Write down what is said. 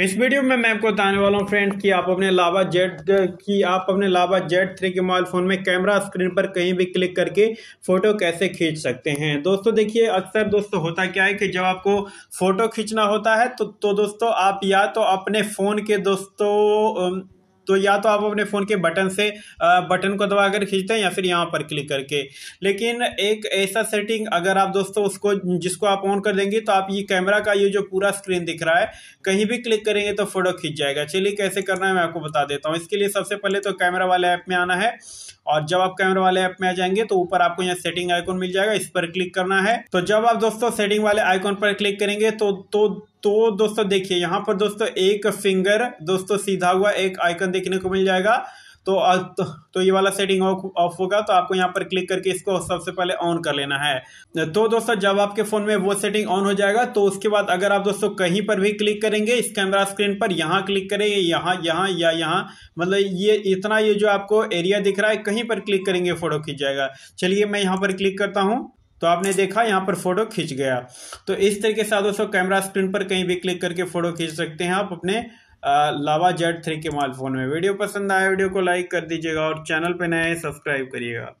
इस वीडियो में मैं आपको बताने वाला हूँ फ्रेंड कि आप अपने लावा जेट की आप अपने लावा जेड थ्री के मोबाइल फ़ोन में कैमरा स्क्रीन पर कहीं भी क्लिक करके फ़ोटो कैसे खींच सकते हैं दोस्तों देखिए अक्सर दोस्तों होता क्या है कि जब आपको फ़ोटो खींचना होता है तो, तो दोस्तों आप या तो अपने फ़ोन के दोस्तों तो या तो आप अपने फ़ोन के बटन से बटन को दबा कर खींचते हैं या फिर यहाँ पर क्लिक करके लेकिन एक ऐसा सेटिंग अगर आप दोस्तों उसको जिसको आप ऑन कर देंगे तो आप ये कैमरा का ये जो पूरा स्क्रीन दिख रहा है कहीं भी क्लिक करेंगे तो फोटो खींच जाएगा चलिए कैसे करना है मैं आपको बता देता हूँ इसके लिए सबसे पहले तो कैमरा वाले ऐप में आना है और जब आप कैमरा वाले ऐप में आ जाएंगे तो ऊपर आपको यहाँ सेटिंग आइकॉन मिल जाएगा इस पर क्लिक करना है तो जब आप दोस्तों सेटिंग वाले आइकॉन पर क्लिक करेंगे तो तो तो दोस्तों देखिए यहाँ पर दोस्तों एक फिंगर दोस्तों सीधा हुआ एक आइकन देखने को मिल जाएगा तो, तो तो, ये वाला सेटिंग ऑफ होगा तो आपको यहाँ पर क्लिक करके इसको सबसे पहले ऑन कर लेना है तो दोस्तों जब आपके फ़ोन में वो सेटिंग ऑन हो जाएगा तो उसके बाद अगर आप दोस्तों कहीं पर भी क्लिक करेंगे इस कैमरा स्क्रीन पर यहाँ क्लिक करेंगे यहाँ यहाँ या यहाँ मतलब ये इतना ये जो आपको एरिया दिख रहा है कहीं पर क्लिक करेंगे फ़ोटो खींच जाएगा चलिए मैं यहाँ पर क्लिक करता हूँ तो आपने देखा यहाँ पर फोटो खींच गया तो इस तरीके से दोस्तों कैमरा स्क्रीन पर कहीं भी क्लिक करके फोटो खींच सकते हैं आप अपने लावा जेड थ्री के मोबाइल फ़ोन में वीडियो पसंद आया वीडियो को लाइक कर दीजिएगा और चैनल पर नए सब्सक्राइब करिएगा